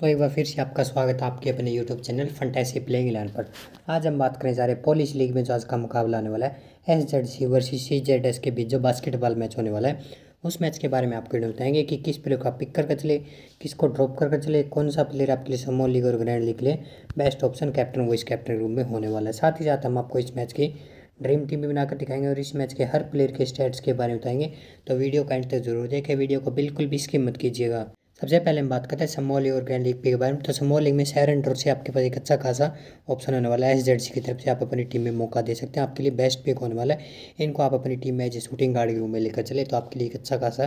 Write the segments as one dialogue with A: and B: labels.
A: तो एक बार फिर से आपका स्वागत है आपके अपने YouTube channel fantasy playing eleven पर आज हम बात करें हैं पोलिश लीग में जो आज का मुकाबला आने वाला है एस जेड सी वर्सी सी जेड एस के बीच जो बास्केटबॉल मैच होने वाला है उस मैच के बारे में आपको बताएंगे कि किस प्लेयर को आप पिक करके चले किसको ड्रॉप करके चले कौन सा प्लेयर आपके लिए समोल लीग और ग्रैंड लीग के लिए best option captain vice captain रूप में होने वाला है साथ ही साथ हम आपको इस मैच की ड्रीम टीम भी बनाकर दिखाएंगे और इस मैच के हर प्लेयर के स्टेट्स के बारे में बताएंगे तो वीडियो का एंड तक जरूर देखें वीडियो को बिल्कुल भी स्किप मत कीजिएगा सबसे पहले हम बात करते हैं समॉल और ग्रैंड लीग के बारे में तो समोल लीग में शहर एंड से आपके पास एक अच्छा खासा ऑप्शन होने वाला है एस जेड सी की तरफ से आप अपनी टीम में मौका दे सकते हैं आपके लिए बेस्ट पिक होने वाला है इनको आप अपनी टीम में एज शूटिंग गार्ड के रूम में लेकर चले तो आपके लिए एक अच्छा खासा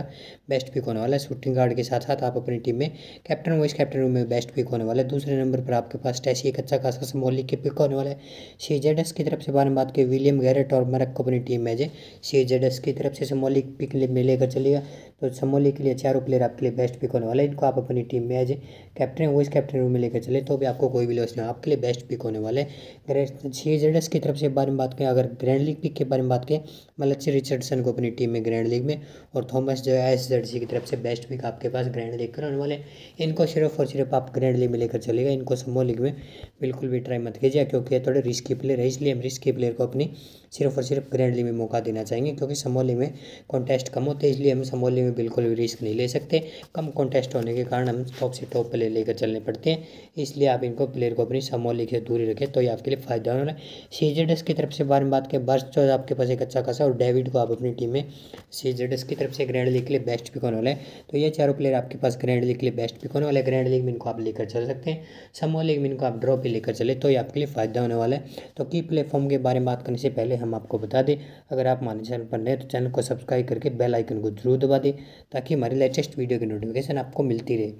A: बेस्ट पिक होने वाला है शूटिंग गार्ड के साथ साथ आप अपनी टीम में कैप्टन वाइस कैप्टन रूम में बेस्ट पिक होने वाला है दूसरे नंबर पर आपके पास टैसी एक अच्छा खासा समोली लीग के पिक होने वाला है सी जेड एस की तरफ से बारे में बात करें विलियम गैरेट और मरक को अपनी टीम में जे सी की तरफ से समॉल लीग पिक में लेकर चलेगा तो समॉल लीग के लिए चारों प्लेयर आपके लिए बेस्ट पिक होने वाला प्लेन इनको आप अपनी टीम में एज कैप्टन वाइस कैप्टन रूम में लेकर चले तो भी आपको कोई भी लॉस नहीं आपके लिए बेस्ट पिक होने वाले सीजर्स की तरफ से बारे में बात करें अगर ग्रैंड लीग पिक के बारे में बात करें मलक्सी मतलब रिचर्डसन को अपनी टीम में ग्रैंड लीग में और थॉमस जो है एस जर्सी की तरफ से बेस्ट पिक आपके पास ग्रैंड लीग करने वाले इनको सिर्फ और सिर्फ आप ग्रैंड लीग में लेकर चलेगा इनको समो लीग में बिल्कुल भी ट्राई मत कीजिए क्योंकि थोड़े रिस्की प्लेयर है इसलिए हम रिस्की प्लेयर को अपनी सिर्फ और सिर्फ ग्रैंडली में मौका देना चाहेंगे क्योंकि समोली में कॉन्टेस्ट कम होते तो हैं इसलिए हम समोली में बिल्कुल भी रिस्क नहीं ले सकते कम कॉन्टेस्ट होने के कारण हम टॉप से टॉप प्लेयर लेकर चलने पड़ते हैं इसलिए आप इनको प्लेयर को अपनी समोली से दूरी रखें तो ये आपके लिए फायदा होने वाला है सी की तरफ से बारे में बात करें बर्स जो आपके पास एक अच्छा खासा और डेविड को आप अपनी टीम में सी की तरफ से ग्रैंड लीग के लिए बेस्ट पिक होने वाला है तो ये चारों प्लेयर आपके पास ग्रैंड लीग के लिए बेस्ट पिक होने वाला है ग्रैंड लीग में इनको आप लेकर चल सकते हैं समोली में इनको आप ड्रॉ पे लेकर चले तो ये आपके लिए फायदा होने वाला है तो की प्लेटफॉर्म के बारे में बात करने से पहले हम आपको बता दें अगर आप हमारे चैनल पर नए तो चैनल को सब्सक्राइब करके बेल आइकन को जरूर दबा दें ताकि हमारी लेटेस्ट वीडियो की नोटिफिकेशन आपको मिलती रहे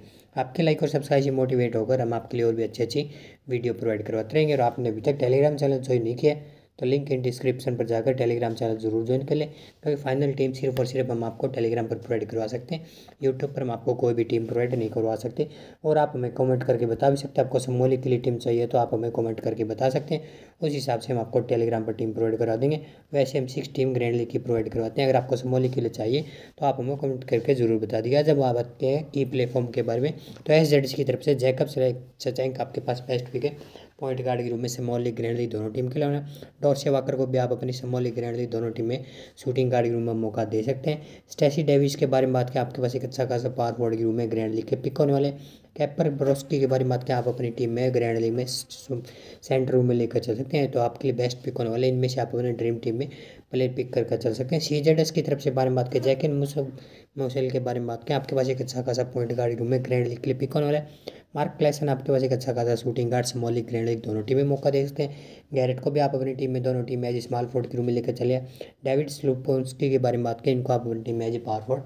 A: आपके लाइक और सब्सक्राइब से मोटिवेट होकर हम आपके लिए और भी अच्छी अच्छी वीडियो प्रोवाइड करवाते रहेंगे और आपने अभी तक टेलीग्राम चैनल ज्वाइन नहीं किया तो लिंक इन डिस्क्रिप्शन पर जाकर टेलीग्राम चैनल जरूर ज्वाइन कर लें क्योंकि फाइनल टीम सिर्फ और सिर्फ हम आपको टेलीग्राम पर प्रोवाइड करवा सकते हैं यूट्यूब पर हम आपको कोई भी टीम प्रोवाइड नहीं करवा सकते और आप हमें कमेंट करके बता भी सकते हैं आपको समोली के लिए टीम चाहिए तो आप हमें कमेंट करके बता सकते हैं उस हिसाब से हम आपको टेलीग्राम पर टीम प्रोवाइड करवा देंगे वैसे हम सिक्स टीम ग्रैंड लीग की प्रोवाइड करवाते हैं अगर आपको समोली के लिए चाहिए तो आप हमें कमेंट करके ज़रूर बता दिया जब आप आते हैं की प्लेटफॉर्म के बारे में तो एस की तरफ से जैकब सचैंक आपके पास बेस्ट पिक है पॉइंट गार्ड के रूप में ग्रैंड ली दोनों टीम के लिए डॉर वाकर को भी आप अपनी ग्रैंड ली दोनों टीम में शूटिंग गार्ड के रूप में मौका दे सकते हैं स्टेसी डेविस के बारे में बात करें आपके पास एक अच्छा खासा पास वर्ड के रूप में ग्रैंडली के पिक होने वाले कैपर ब्रोस्की के बारे में बात करें आप अपनी टीम में ग्रैंड लीग में सेंटर रूम में लेकर चल सकते हैं तो आपके लिए बेस्ट पिक होने वाले इनमें से आप अपने ड्रीम टीम में प्लेयर पिक कर चल सकते हैं सी जेड एस की तरफ से बारे में बात करें जैकिन मुसल के बारे में बात करें आपके पास एक अच्छा खासा पॉइंट गार्ड के रूम में ग्रैंड लीग के लिए पिक होने वाला है मार्क क्लैसन आपके पास एक अच्छा खासा शूटिंग गार्ड समोली एक दोनों टीमें मौका दे सकते हैं गैरेट को भी आप अपनी टीम में दोनों टीम में एज स्मॉल फोर्ड के रूप में लेकर चले डेविड स्लूपोन्स्की के बारे में बात करें इनको आप अपनी टीम में as power forward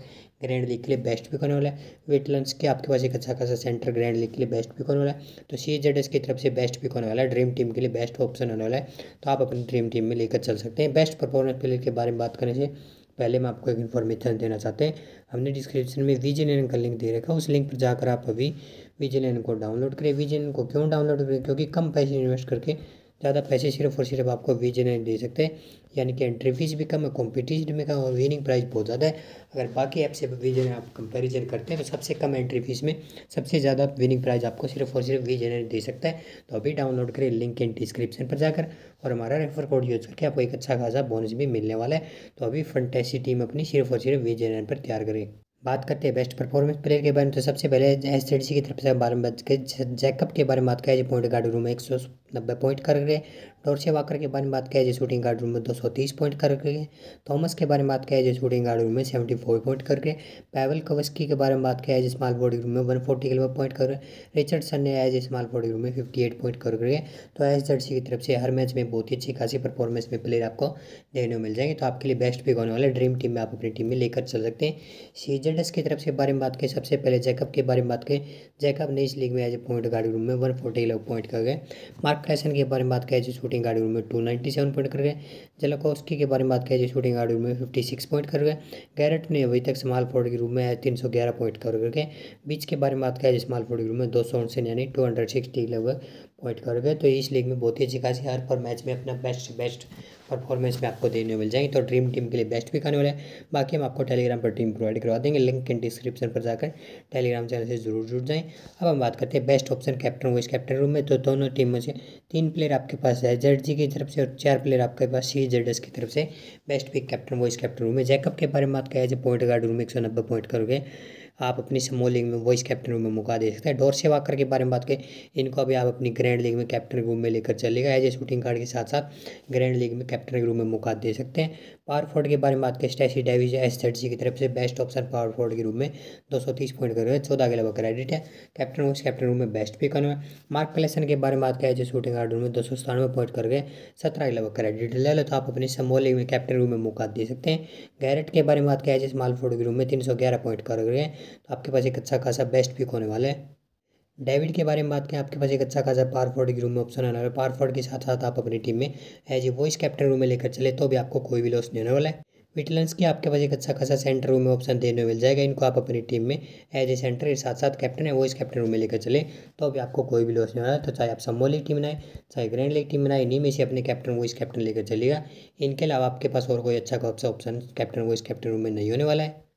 A: grand league के लिए बेस्ट भी होने वाला है वेटलंस के आपके पास एक अच्छा खासा सेंटर ग्रैंड लीग के लिए बेस्ट भी होने वाला है तो सी जेड एस की तरफ से बेस्ट भी होने वाला है ड्रीम टीम के लिए बेस्ट ऑप्शन होने वाला है तो आप अपनी ड्रीम टीम में लेकर चल सकते हैं बेस्ट परफॉर्मेंस प्लेयर के बारे में बात करें से पहले मैं आपको एक इन्फॉर्मेशन देना चाहते हैं हमने डिस्क्रिप्शन में वी का लिंक दे रखा उस लिंक पर जाकर आप अभी वी को डाउनलोड करें वी को क्यों डाउनलोड करें क्योंकि कम पैसे इन्वेस्ट करके ज़्यादा पैसे सिर्फ और सिर्फ आपको वी जेनरेट दे सकते हैं यानी कि एंट्री फीस भी कम है कॉम्पिटिशन भी कम और विनिंग प्राइस बहुत ज़्यादा है अगर बाकी ऐप से वी जेनरेट आप कंपैरिजन करते हैं तो सबसे कम एंट्री फीस में सबसे ज़्यादा विनिंग प्राइस आपको सिर्फ और सिर्फ वी जेनरेट दे सकता है तो अभी डाउनलोड करें लिंक इन डिस्क्रिप्शन पर जाकर और हमारा रेफर कोड यूज़ करके आपको एक अच्छा खासा बोनस भी मिलने वाला है तो अभी फंटेसी टीम अपनी सिर्फ और सिर्फ वी जेनरेट पर तैयार करें बात करते हैं बेस्ट परफॉर्मेंस प्लेयर के बारे में तो सबसे पहले एस की तरफ से बारह जैकअप के बारे में बात करें पॉइंट गार्ड रूम एक सौ नब्बे पॉइंट कर गए डोरसे वाकर के बारे में बात किया जाए शूटिंग गार्ड रूम में दो सौ तीस पॉइंट कर गए थॉमस के बारे में बात किया जाए शूटिंग गार्ड रूम में सेवेंटी फोर पॉइंट कर गए पैवल कवस्की के बारे में बात किया जाए स्मॉल बॉडी रूम में वन फोर्टी के पॉइंट कर गए रिचर्डसन ने एज ए स्मॉल बॉडी रूम में फिफ्टी एट पॉइंट कर गए तो एस जर्सी की तरफ से हर मैच में बहुत ही अच्छी खासी परफॉर्मेंस में प्लेयर आपको देखने को मिल जाएंगे तो आपके लिए बेस्ट पिक होने वाले ड्रीम टीम में आप अपनी टीम में लेकर चल सकते हैं सीजेडस की तरफ से बारे में बात करें सबसे पहले जैकअप के बारे में बात करें जैकअप ने इस लीग में एज ए पॉइंट गार्ड रूम में वन फोर्टी पॉइंट कर गए मार्क आप फैशन के बारे में बात करें जो शूटिंग गार्ड में टू नाइन्टी सेवन पॉइंट कर गए जलाकोस्की के बारे में बात करें जो शूटिंग गार्ड में फिफ्टी सिक्स पॉइंट कर गए गैरट ने अभी तक स्माल फोर्ड के रूप में तीन सौ ग्यारह पॉइंट कर करके बीच के बारे में बात करें स्माल फोर्ड के रूप में दो सौ उनसे यानी टू हंड्रेड सिक्सटी लगभग पॉइंट कर गए तो इस लीग में बहुत ही अच्छी खासी हर पर मैच में अपना बेस्ट बेस्ट परफॉर्मेंस में आपको देने मिल जाएंगे तो ड्रीम टीम के लिए बेस्ट भी आने वाला है बाकी हम आपको टेलीग्राम पर टीम प्रोवाइड करवा देंगे लिंक इन डिस्क्रिप्शन पर जाकर टेलीग्राम चैनल से जरूर जुड़ जाएँ अब हम बात करते हैं best option captain vice captain रूम में तो दोनों टीम में से तीन प्लेयर आपके पास है जेड जी की तरफ से और चार प्लेयर आपके पास सी जेड एस की तरफ से best pick captain vice captain रूम में जैकअप के बारे में बात करें जैसे पॉइंट गार्ड रूम में एक सौ नब्बे पॉइंट करोगे आप अपनी समोल लीग में वॉइस कैप्टन रूम में मुका दे सकते हैं डोर सेवाकर के बारे में बात करें इनको अभी आप अपनी ग्रैंड लीग में कैप्टन रूम में लेकर चलेगा एज ए शूटिंग कार्ड के साथ साथ ग्रैंड लीग में कैप्टन रूम में मुका दे सकते हैं पावर फोर्ड के बारे में बात करें स्टैसी डेविज एस थर्ड सी की तरफ से बेस्ट ऑप्शन पावर फोर्ड के रूम में दो सौ तीस पॉइंट कर चौदह के अलावा क्रेडिट है कैप्टन वॉइस कैप्टन रूम में बेस्ट पिक है मार्क कलेसन के बारे में बात करें एज ए शूटिंग कार्ड रूम में दो सौ सतानवे पॉइंट कर गए सत्रह के अलावा क्रेडिट ले लो तो आप अपनी समोल लीग में कैप्टन रूम में मुका दे सकते हैं गैरेट के बारे में बात करें एज ए स्मॉल फोर्ड के रूम में तीन सौ ग्यारह पॉइंट कर गए तो आपके पास एक अच्छा खासा बेस्ट पिक होने वाला है डेविड के बारे में बात करें आपके पास एक अच्छा खासा पार फोर्ड के रूम में ऑप्शन आने वाला है पार फोर्ड के साथ साथ आप अपनी टीम में एज ए वॉइस कैप्टन रूम में लेकर चले तो भी आपको कोई भी लॉस नहीं होने वाला है विटलेंस की आपके पास एक अच्छा खासा सेंटर रूम में ऑप्शन देने मिल जाएगा इनको आप अपनी टीम में एज ए सेंटर के साथ साथ कैप्टन है वो इस कैप्टन रूम में लेकर चले तो अभी आपको कोई भी लॉस नहीं होना तो चाहे आप सम्मो टीम बनाए चाहे ग्रैंड लीग टीम बनाए इन्हीं में से अपने कैप्टन वो इस कैप्टन लेकर चलेगा इनके अलावा आपके पास और कोई अच्छा खासा ऑप्शन कैप्टन वो इस कैप्टन रूम में नहीं होने वाला है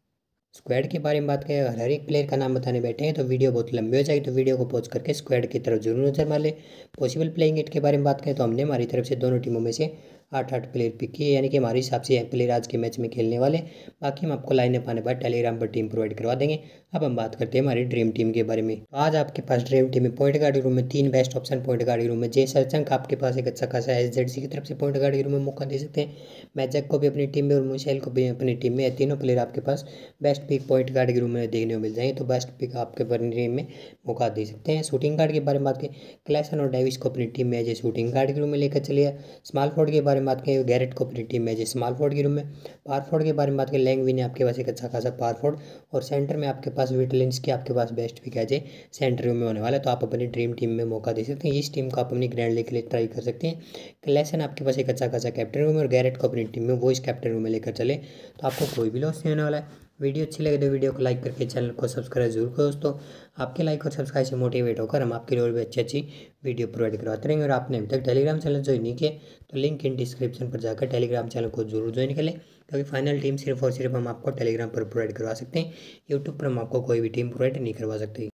A: स्क्वाड के बारे में बात करें अगर हर एक प्लेयर का नाम बताने बैठे हैं तो वीडियो बहुत लंबी हो जाएगी तो वीडियो को पोज करके स्क्वाड की तरफ जरूर नजर मार ले पॉसिबल प्लेइंग एट के बारे में बात करें तो हमने हमारी तरफ से दोनों टीमों में से आठ आठ प्लेयर पिक किए यानी कि हमारे हिसाब से यह प्लेयर आज के मैच में खेलने वाले बाकी हम आपको लाइनअप आने बाद टेलीग्राम पर टीम प्रोवाइड करवा देंगे अब हम बात करते हैं हमारी ड्रीम टीम के बारे में तो आज आपके पास ड्रीम टीम में पॉइंट गार्ड रूम में तीन बेस्ट ऑप्शन पॉइंट गार्ड रूम में जे सरचंक आपके पास एक अच्छा खासा एस जेड सी की तरफ से पॉइंट गार्ड रूम में मौका दे सकते हैं मैजक को भी अपनी टीम में और मुशैल को भी अपनी टीम में तीनों प्लेयर आपके पास बेस्ट पिक पॉइंट गार्ड के रूम में देखने को मिल जाएंगे तो बेस्ट पिक आपके अपनी टीम में मौका दे सकते हैं शूटिंग गार्ड के बारे में बात करें क्लैसन और डेविस को अपनी टीम में एज ए शूटिंग गार्ड के रूम में लेकर चलिए स्मॉल फोर्ड के बारे में बात करें गैरेट कोऑपरेटिव में जैसे मालफोर्ड की रूम में पारफोर्ड के बारे में बात करें लैंगवी ने आपके पास एक अच्छा खासा पारफोर्ड और सेंटर में आपके पास विटलिंस की आपके पास बेस्ट भी है सेंटर में होने वाला है तो आप अपनी ड्रीम टीम में मौका दे सकते हैं इस टीम को आप अपनी ग्रैंड लेकर लिए ट्राई कर सकते हैं क्लेसन आपके पास एक अच्छा खासा कैप्टन रूम है और गैरेट को अपनी टीम में वो इस कैप्टन रूम में लेकर चले तो आपको कोई भी लॉस नहीं होने वाला है वीडियो अच्छी लगे तो वीडियो को लाइक करके चैनल को सब्सक्राइब जरूर करो दोस्तों आपके लाइक और सब्सक्राइब से मोटिवेट होकर हम आपके लिए और भी अच्छी अच्छी वीडियो प्रोवाइड करवाते रहेंगे और आपने अभी तक टेलीग्राम चैनल ज्वाइन नहीं किया तो लिंक इन डिस्क्रिप्शन पर जाकर टेलीग्राम चैनल को जरूर ज्वाइन कर लें क्योंकि फाइनल टीम सिर्फ और सिर्फ हम आपको टेलीग्राम पर प्रोवाइड करवा सकते हैं यूट्यूब पर हम आपको कोई भी टीम प्रोवाइड नहीं करवा सकते